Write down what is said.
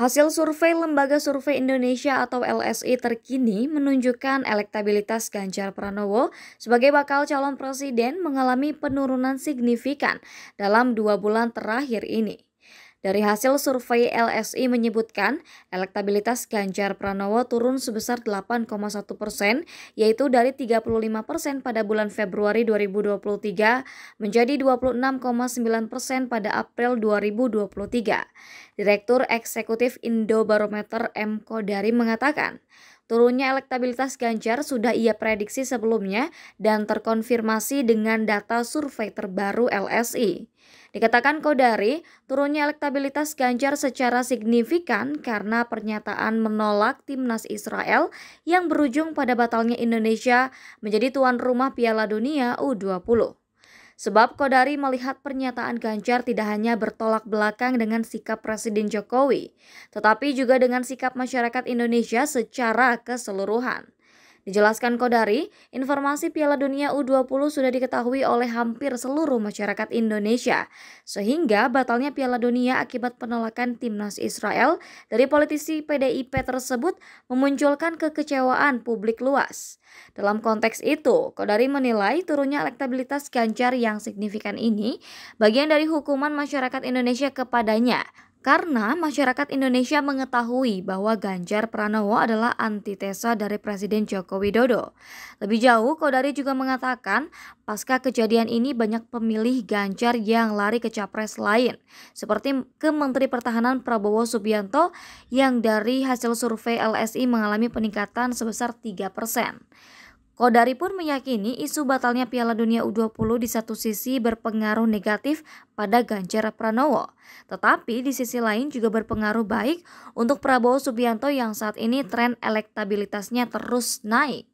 Hasil survei Lembaga Survei Indonesia atau LSI terkini menunjukkan elektabilitas Ganjar Pranowo sebagai bakal calon presiden mengalami penurunan signifikan dalam dua bulan terakhir ini. Dari hasil survei LSI menyebutkan, elektabilitas Ganjar Pranowo turun sebesar 8,1 persen, yaitu dari 35 persen pada bulan Februari 2023 menjadi 26,9 persen pada April 2023. Direktur Eksekutif Indo Barometer M. Kodari mengatakan, Turunnya elektabilitas Ganjar sudah ia prediksi sebelumnya dan terkonfirmasi dengan data survei terbaru LSI. Dikatakan Kodari, turunnya elektabilitas Ganjar secara signifikan karena pernyataan menolak timnas Israel yang berujung pada batalnya Indonesia menjadi tuan rumah Piala Dunia U20. Sebab Kodari melihat pernyataan Ganjar tidak hanya bertolak belakang dengan sikap Presiden Jokowi, tetapi juga dengan sikap masyarakat Indonesia secara keseluruhan. Dijelaskan Kodari, informasi Piala Dunia U20 sudah diketahui oleh hampir seluruh masyarakat Indonesia, sehingga batalnya Piala Dunia akibat penolakan timnas Israel dari politisi PDIP tersebut memunculkan kekecewaan publik luas. Dalam konteks itu, Kodari menilai turunnya elektabilitas Ganjar yang signifikan ini bagian dari hukuman masyarakat Indonesia kepadanya karena masyarakat Indonesia mengetahui bahwa Ganjar Pranowo adalah antitesa dari Presiden Joko Widodo. Lebih jauh, Kodari juga mengatakan pasca kejadian ini banyak pemilih Ganjar yang lari ke capres lain, seperti ke Menteri Pertahanan Prabowo Subianto yang dari hasil survei LSI mengalami peningkatan sebesar 3 persen. Kodari pun meyakini isu batalnya Piala Dunia U20 di satu sisi berpengaruh negatif pada Ganjar Pranowo, tetapi di sisi lain juga berpengaruh baik untuk Prabowo Subianto yang saat ini tren elektabilitasnya terus naik.